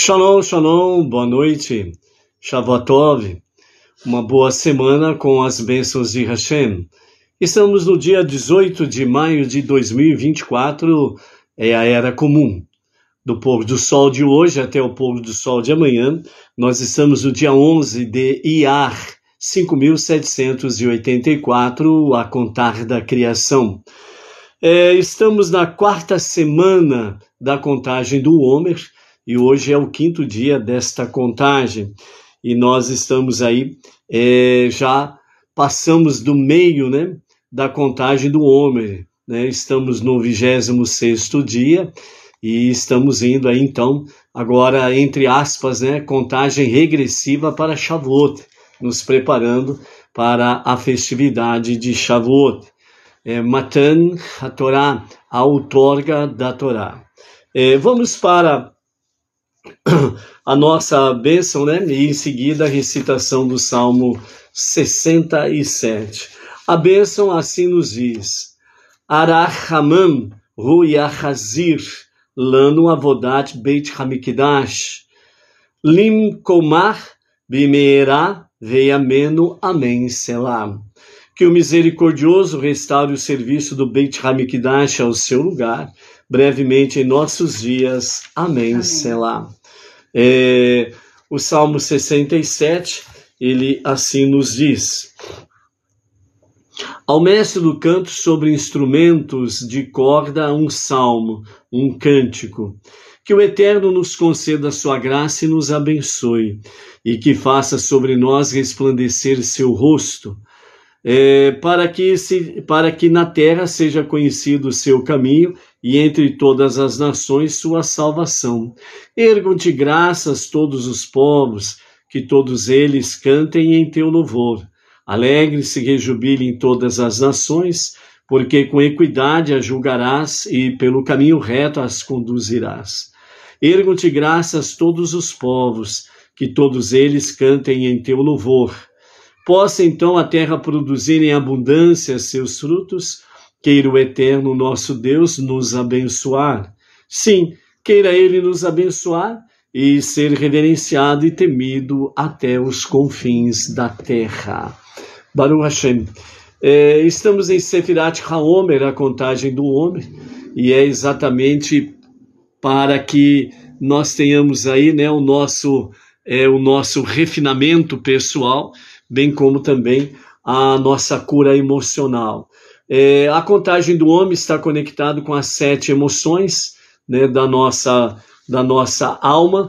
Shalom, shalom, boa noite, Shavuotov, uma boa semana com as bênçãos de Hashem. Estamos no dia 18 de maio de 2024, é a era comum. Do pôr do sol de hoje até o pôr do sol de amanhã, nós estamos no dia 11 de Iar, 5784, a contar da criação. É, estamos na quarta semana da contagem do Homer, e hoje é o quinto dia desta contagem e nós estamos aí é, já passamos do meio, né, da contagem do homem, né? Estamos no 26 sexto dia e estamos indo aí então agora entre aspas, né, contagem regressiva para Shavuot, nos preparando para a festividade de Shavuot. É, Matan a Torá, a outorga da Torá. É, vamos para a nossa bênção, né? E em seguida a recitação do Salmo 67. A bênção assim nos diz: Arahamam Ruyahazir Lanu Avodat Beit Hamikdash Lim Komar Bimeera Veiameno Amém Selam. Que o misericordioso restaure o serviço do Beit Hamikdash ao seu lugar brevemente em nossos dias. Amém, Amém. Selá. É, o Salmo 67, ele assim nos diz: Ao mestre do canto sobre instrumentos de corda, um salmo, um cântico. Que o Eterno nos conceda sua graça e nos abençoe, e que faça sobre nós resplandecer seu rosto, é, para, que se, para que na terra seja conhecido o seu caminho e entre todas as nações sua salvação. Ergam-te graças todos os povos, que todos eles cantem em teu louvor. Alegre-se e rejubilem todas as nações, porque com equidade as julgarás e pelo caminho reto as conduzirás. Ergam-te graças todos os povos, que todos eles cantem em teu louvor. Possa então a terra produzir em abundância seus frutos, Queira o eterno nosso Deus nos abençoar. Sim, queira ele nos abençoar e ser reverenciado e temido até os confins da terra. Baruch Hashem. É, estamos em Sefirat HaOmer, a contagem do homem, e é exatamente para que nós tenhamos aí né, o, nosso, é, o nosso refinamento pessoal, bem como também a nossa cura emocional. É, a contagem do homem está conectado com as sete emoções né, da, nossa, da nossa alma.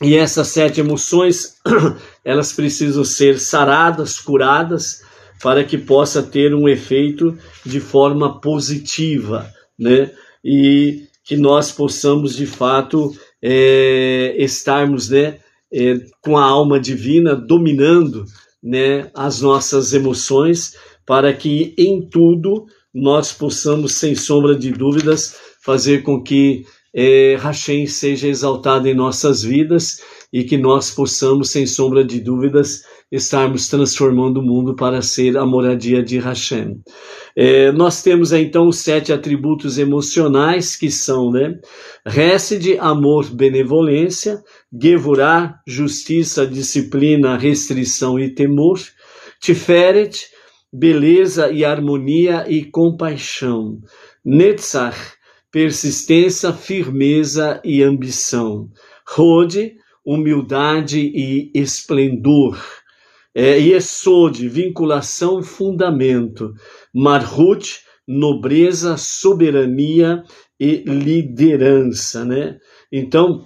E essas sete emoções, elas precisam ser saradas, curadas, para que possa ter um efeito de forma positiva, né? E que nós possamos, de fato, é, estarmos né, é, com a alma divina dominando né, as nossas emoções para que em tudo nós possamos, sem sombra de dúvidas, fazer com que é, Hashem seja exaltado em nossas vidas e que nós possamos, sem sombra de dúvidas, estarmos transformando o mundo para ser a moradia de Hashem. É, nós temos então os sete atributos emocionais que são, né? Hesed, amor, benevolência, Gevurah, justiça, disciplina, restrição e temor, Tiferet, beleza e harmonia e compaixão. Netzach, persistência, firmeza e ambição. Rode, humildade e esplendor. É, Yesod, vinculação, fundamento. Marhut, nobreza, soberania e liderança, né? Então,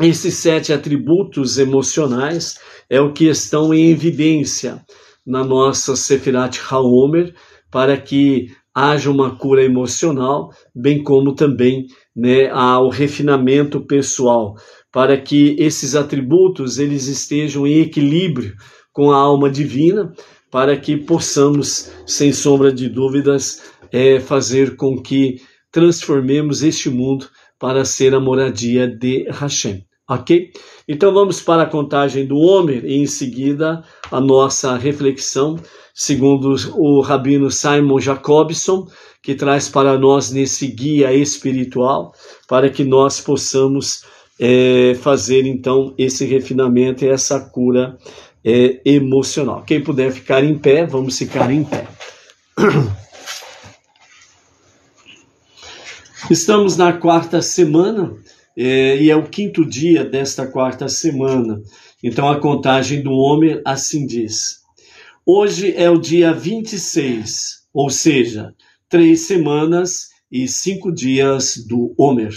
esses sete atributos emocionais é o que estão em evidência na nossa Sefirat Haomer, para que haja uma cura emocional, bem como também né, ao refinamento pessoal, para que esses atributos eles estejam em equilíbrio com a alma divina, para que possamos, sem sombra de dúvidas, é, fazer com que transformemos este mundo para ser a moradia de Hashem. Ok? Então vamos para a contagem do Homer e em seguida a nossa reflexão, segundo o rabino Simon Jacobson, que traz para nós nesse guia espiritual, para que nós possamos é, fazer então esse refinamento e essa cura é, emocional. Quem puder ficar em pé, vamos ficar em pé. Estamos na quarta semana é, e é o quinto dia desta quarta semana. Então a contagem do Homer assim diz. Hoje é o dia 26, ou seja, três semanas e cinco dias do Homer.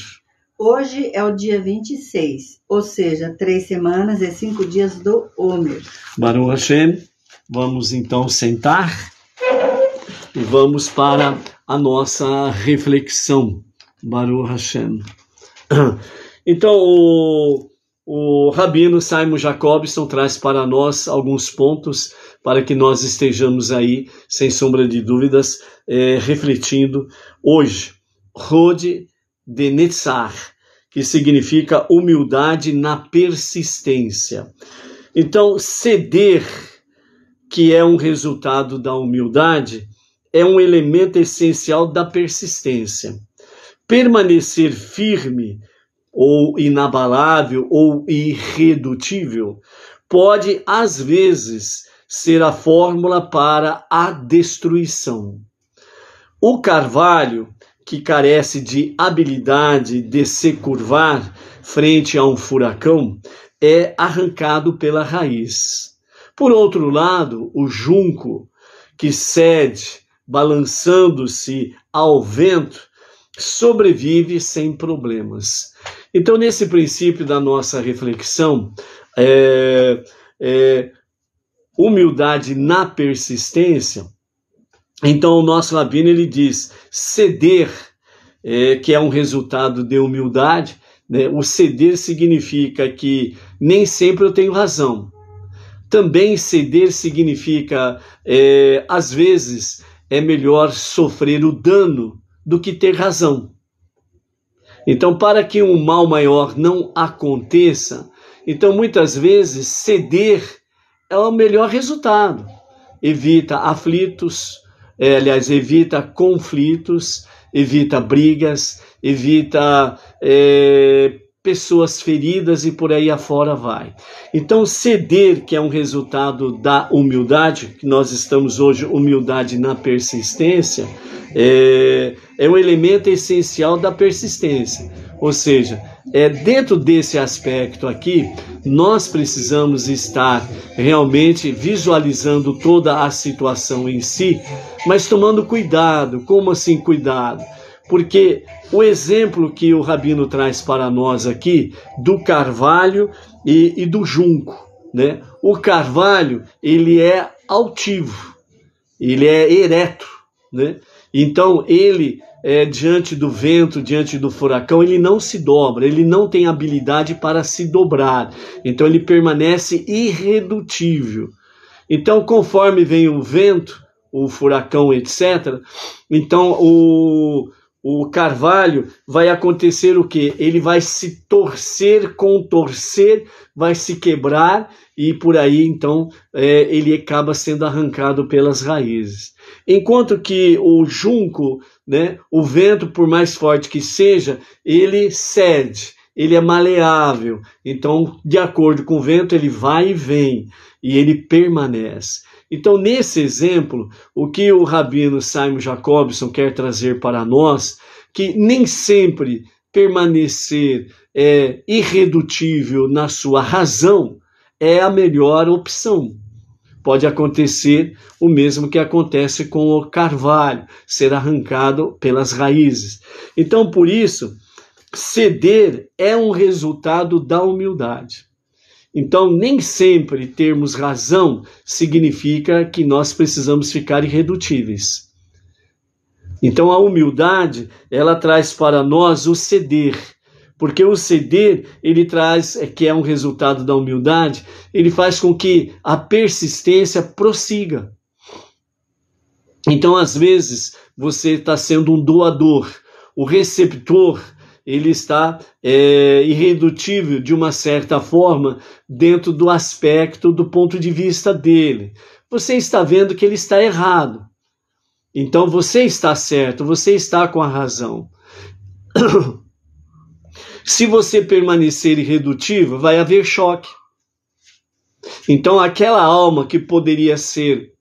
Hoje é o dia 26, ou seja, três semanas e cinco dias do Homer. Baruch Hashem, vamos então sentar e vamos para a nossa reflexão. Baruch Hashem. Então, o, o Rabino Simon Jacobson traz para nós alguns pontos para que nós estejamos aí, sem sombra de dúvidas, é, refletindo hoje. Rod de Netzar, que significa humildade na persistência. Então, ceder, que é um resultado da humildade, é um elemento essencial da persistência permanecer firme ou inabalável ou irredutível pode, às vezes, ser a fórmula para a destruição. O carvalho, que carece de habilidade de se curvar frente a um furacão, é arrancado pela raiz. Por outro lado, o junco, que cede, balançando-se ao vento, sobrevive sem problemas. Então, nesse princípio da nossa reflexão, é, é, humildade na persistência, então o nosso Labino ele diz ceder, é, que é um resultado de humildade, né? o ceder significa que nem sempre eu tenho razão. Também ceder significa, é, às vezes, é melhor sofrer o dano do que ter razão. Então, para que um mal maior não aconteça, então muitas vezes ceder é o melhor resultado. Evita aflitos, é, aliás, evita conflitos, evita brigas, evita é, pessoas feridas e por aí afora vai. Então, ceder, que é um resultado da humildade, que nós estamos hoje, humildade na persistência, é, é um elemento essencial da persistência. Ou seja, é dentro desse aspecto aqui, nós precisamos estar realmente visualizando toda a situação em si, mas tomando cuidado. Como assim cuidado? Porque o exemplo que o Rabino traz para nós aqui do carvalho e, e do junco. Né? O carvalho ele é altivo, ele é ereto. Né? Então ele é, diante do vento, diante do furacão, ele não se dobra, ele não tem habilidade para se dobrar. Então ele permanece irredutível. Então, conforme vem o vento, o furacão, etc., então o, o carvalho, vai acontecer o quê? Ele vai se torcer, contorcer, vai se quebrar e por aí então é, ele acaba sendo arrancado pelas raízes. Enquanto que o junco, né, o vento, por mais forte que seja, ele cede, ele é maleável. Então, de acordo com o vento, ele vai e vem e ele permanece. Então, nesse exemplo, o que o rabino Simon Jacobson quer trazer para nós, que nem sempre permanecer é, irredutível na sua razão é a melhor opção. Pode acontecer o mesmo que acontece com o carvalho, ser arrancado pelas raízes. Então, por isso, ceder é um resultado da humildade. Então, nem sempre termos razão significa que nós precisamos ficar irredutíveis. Então, a humildade, ela traz para nós o ceder, porque o ceder, ele traz, é que é um resultado da humildade, ele faz com que a persistência prossiga. Então, às vezes, você está sendo um doador, o receptor ele está é, irredutível de uma certa forma dentro do aspecto do ponto de vista dele. Você está vendo que ele está errado. Então você está certo, você está com a razão. Se você permanecer irredutível, vai haver choque. Então aquela alma que poderia ser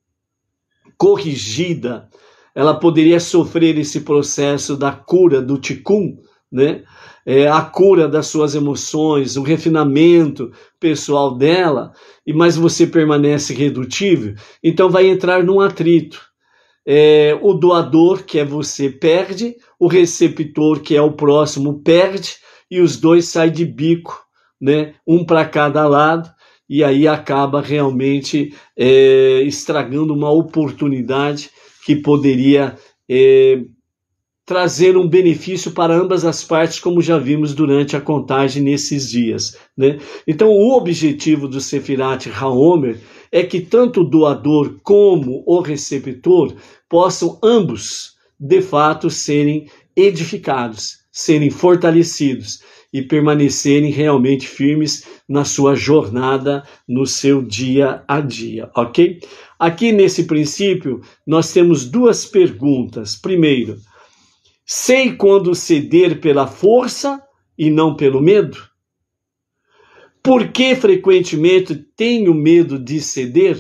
corrigida, ela poderia sofrer esse processo da cura do ticum, né? É, a cura das suas emoções, o refinamento pessoal dela, e mas você permanece redutível, então vai entrar num atrito. É, o doador, que é você, perde, o receptor, que é o próximo, perde, e os dois saem de bico, né? um para cada lado, e aí acaba realmente é, estragando uma oportunidade que poderia é, trazer um benefício para ambas as partes, como já vimos durante a contagem nesses dias. Né? Então, o objetivo do Sefirat Haomer é que tanto o doador como o receptor possam ambos, de fato, serem edificados, serem fortalecidos e permanecerem realmente firmes na sua jornada, no seu dia a dia, ok? Aqui nesse princípio, nós temos duas perguntas. Primeiro, Sei quando ceder pela força e não pelo medo. Por que frequentemente tenho medo de ceder?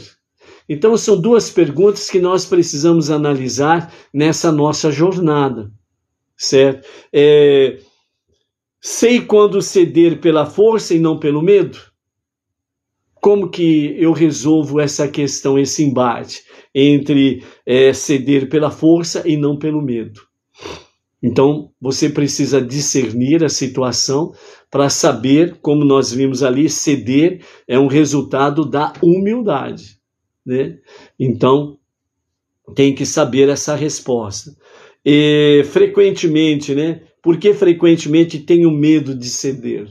Então, são duas perguntas que nós precisamos analisar nessa nossa jornada, certo? É, sei quando ceder pela força e não pelo medo? Como que eu resolvo essa questão, esse embate entre é, ceder pela força e não pelo medo? Então, você precisa discernir a situação para saber, como nós vimos ali, ceder é um resultado da humildade. Né? Então, tem que saber essa resposta. E, frequentemente, né? Por que frequentemente tenho medo de ceder?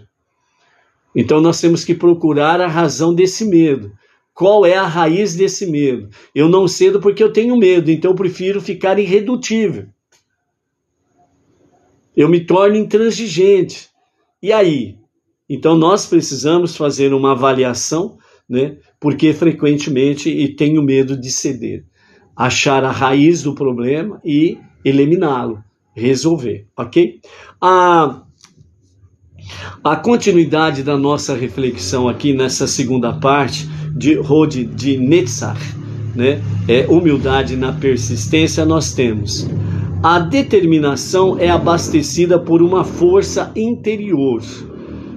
Então, nós temos que procurar a razão desse medo. Qual é a raiz desse medo? Eu não cedo porque eu tenho medo, então eu prefiro ficar irredutível eu me torno intransigente. E aí? Então nós precisamos fazer uma avaliação, né? Porque frequentemente e tenho medo de ceder, achar a raiz do problema e eliminá-lo, resolver, ok? A a continuidade da nossa reflexão aqui nessa segunda parte de Rode de Netzach, né? É humildade na persistência nós temos a determinação é abastecida por uma força interior.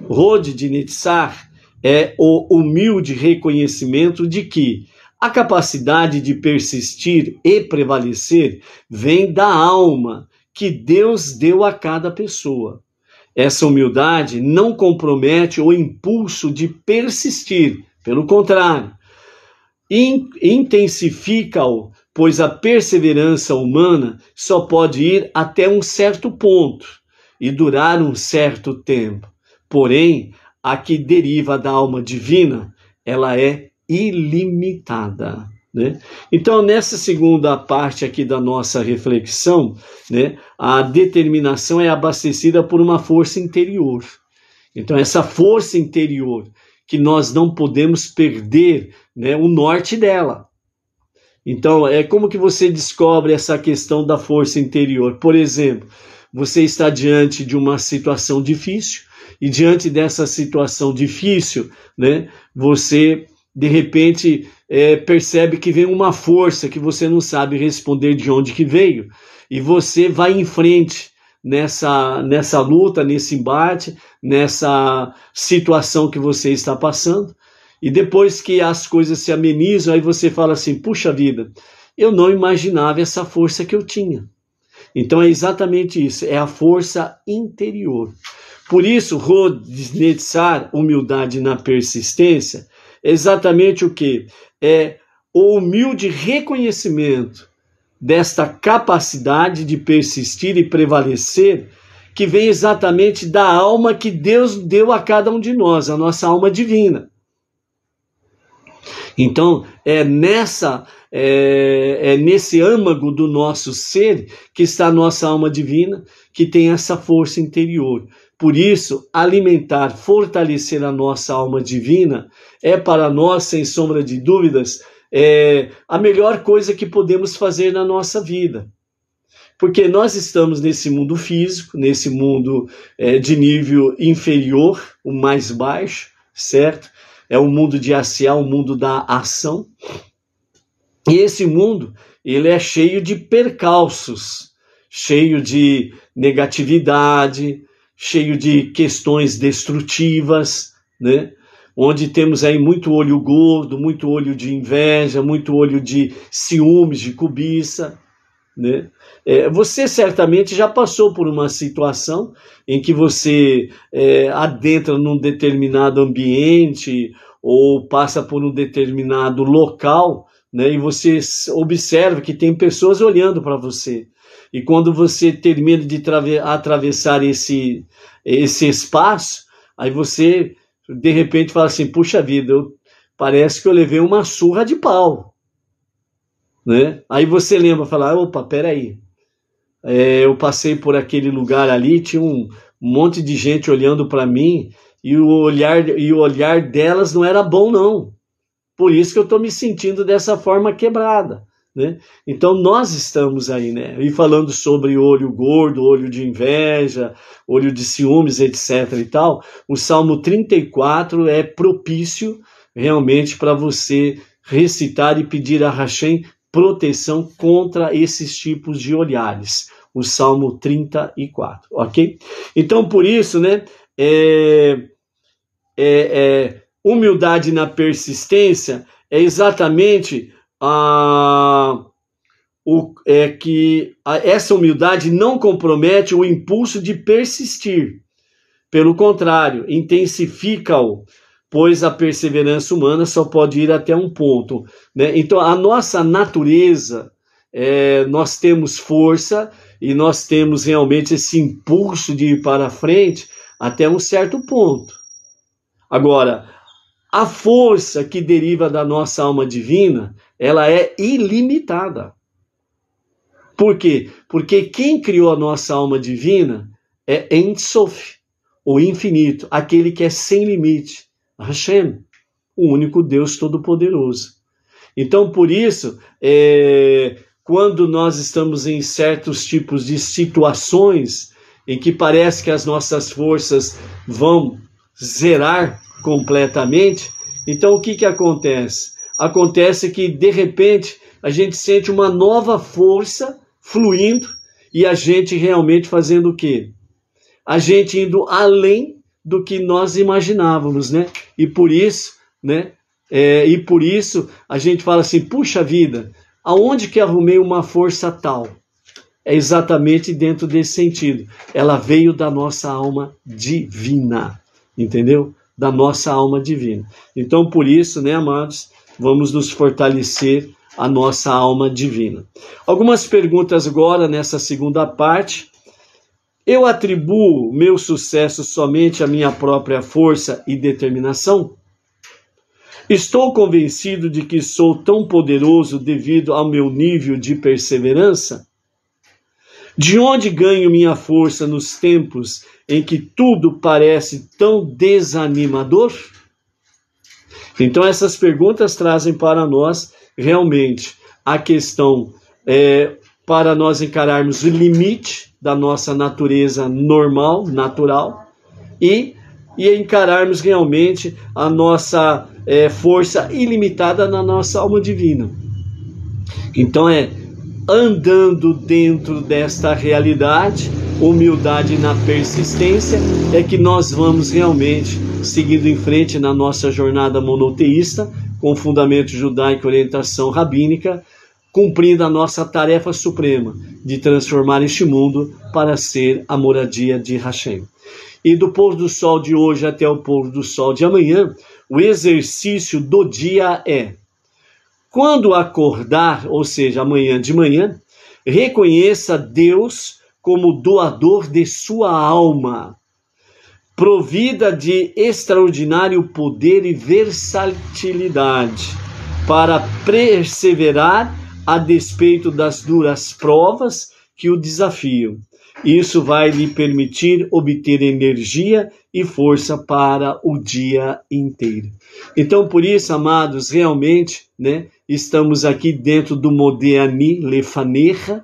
Rode de Nitzar é o humilde reconhecimento de que a capacidade de persistir e prevalecer vem da alma que Deus deu a cada pessoa. Essa humildade não compromete o impulso de persistir, pelo contrário, intensifica-o pois a perseverança humana só pode ir até um certo ponto e durar um certo tempo. Porém, a que deriva da alma divina, ela é ilimitada. Né? Então, nessa segunda parte aqui da nossa reflexão, né, a determinação é abastecida por uma força interior. Então, essa força interior que nós não podemos perder né, o norte dela. Então, é como que você descobre essa questão da força interior? Por exemplo, você está diante de uma situação difícil e diante dessa situação difícil, né, você de repente é, percebe que vem uma força que você não sabe responder de onde que veio e você vai em frente nessa nessa luta, nesse embate, nessa situação que você está passando e depois que as coisas se amenizam, aí você fala assim: puxa vida, eu não imaginava essa força que eu tinha. Então é exatamente isso, é a força interior. Por isso, rodnetzar, humildade na persistência, é exatamente o que? É o humilde reconhecimento desta capacidade de persistir e prevalecer, que vem exatamente da alma que Deus deu a cada um de nós, a nossa alma divina. Então, é nessa é, é, nesse âmago do nosso ser que está a nossa alma divina, que tem essa força interior. Por isso, alimentar, fortalecer a nossa alma divina é para nós, sem sombra de dúvidas, é a melhor coisa que podemos fazer na nossa vida. Porque nós estamos nesse mundo físico, nesse mundo é, de nível inferior, o mais baixo, certo? é o mundo de ação, o é mundo da ação. E esse mundo, ele é cheio de percalços, cheio de negatividade, cheio de questões destrutivas, né? Onde temos aí muito olho gordo, muito olho de inveja, muito olho de ciúmes, de cobiça, né? É, você certamente já passou por uma situação em que você é, adentra num determinado ambiente ou passa por um determinado local né, e você observa que tem pessoas olhando para você. E quando você termina de atravessar esse, esse espaço, aí você de repente fala assim: puxa vida, eu, parece que eu levei uma surra de pau. Né? Aí você lembra, fala, opa, peraí, é, eu passei por aquele lugar ali, tinha um monte de gente olhando para mim e o olhar e o olhar delas não era bom não. Por isso que eu estou me sentindo dessa forma quebrada, né? Então nós estamos aí, né? E falando sobre olho gordo, olho de inveja, olho de ciúmes, etc e tal, o Salmo 34 é propício realmente para você recitar e pedir a Hashem proteção contra esses tipos de olhares. O Salmo 34, ok? Então, por isso, né? É, é, é, humildade na persistência é exatamente a, o, é que a, essa humildade não compromete o impulso de persistir. Pelo contrário, intensifica-o pois a perseverança humana só pode ir até um ponto. Né? Então, a nossa natureza, é, nós temos força e nós temos realmente esse impulso de ir para frente até um certo ponto. Agora, a força que deriva da nossa alma divina, ela é ilimitada. Por quê? Porque quem criou a nossa alma divina é Ensof, o infinito, aquele que é sem limite. Hashem, o único Deus Todo-Poderoso. Então, por isso, é, quando nós estamos em certos tipos de situações em que parece que as nossas forças vão zerar completamente, então o que, que acontece? Acontece que, de repente, a gente sente uma nova força fluindo e a gente realmente fazendo o quê? A gente indo além do que nós imaginávamos, né? E por isso, né? É, e por isso a gente fala assim, puxa vida, aonde que arrumei uma força tal? É exatamente dentro desse sentido. Ela veio da nossa alma divina, entendeu? Da nossa alma divina. Então, por isso, né, amados, vamos nos fortalecer a nossa alma divina. Algumas perguntas agora nessa segunda parte eu atribuo meu sucesso somente à minha própria força e determinação? Estou convencido de que sou tão poderoso devido ao meu nível de perseverança? De onde ganho minha força nos tempos em que tudo parece tão desanimador? Então, essas perguntas trazem para nós realmente a questão é, para nós encararmos o limite da nossa natureza normal, natural, e, e encararmos realmente a nossa é, força ilimitada na nossa alma divina. Então é andando dentro desta realidade, humildade na persistência, é que nós vamos realmente seguindo em frente na nossa jornada monoteísta, com fundamento judaico e orientação rabínica, cumprindo a nossa tarefa suprema de transformar este mundo para ser a moradia de Hashem. E do pôr do sol de hoje até o pôr do sol de amanhã, o exercício do dia é: quando acordar, ou seja, amanhã de manhã, reconheça Deus como doador de sua alma, provida de extraordinário poder e versatilidade para perseverar a despeito das duras provas que o desafiam. Isso vai lhe permitir obter energia e força para o dia inteiro. Então, por isso, amados, realmente, né, estamos aqui dentro do Modéani Lefaneja,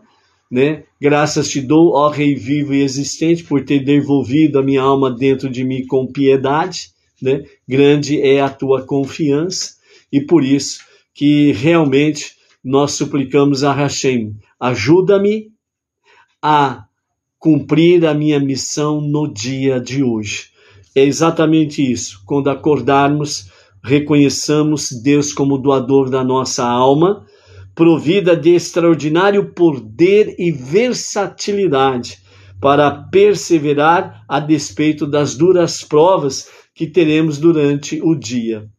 né? Graças te dou, ó Rei vivo e existente, por ter devolvido a minha alma dentro de mim com piedade, né? Grande é a tua confiança e por isso que realmente nós suplicamos a Hashem: ajuda-me a cumprir a minha missão no dia de hoje. É exatamente isso. Quando acordarmos, reconheçamos Deus como doador da nossa alma, provida de extraordinário poder e versatilidade para perseverar a despeito das duras provas que teremos durante o dia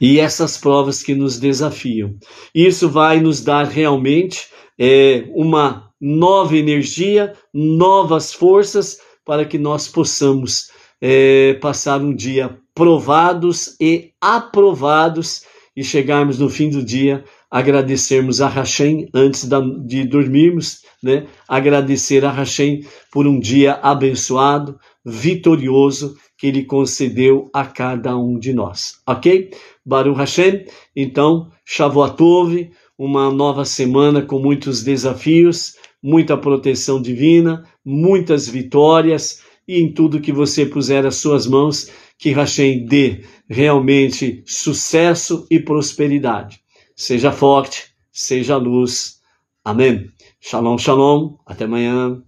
e essas provas que nos desafiam. Isso vai nos dar realmente é, uma nova energia, novas forças para que nós possamos é, passar um dia provados e aprovados e chegarmos no fim do dia agradecermos a Hashem antes da, de dormirmos, né? Agradecer a Hashem por um dia abençoado, vitorioso que ele concedeu a cada um de nós. Ok? Baruch Hashem, então, Shavuatov, uma nova semana com muitos desafios, muita proteção divina, muitas vitórias e em tudo que você puser as suas mãos, que Hashem dê realmente sucesso e prosperidade. Seja forte, seja luz. Amém. Shalom, shalom. Até amanhã.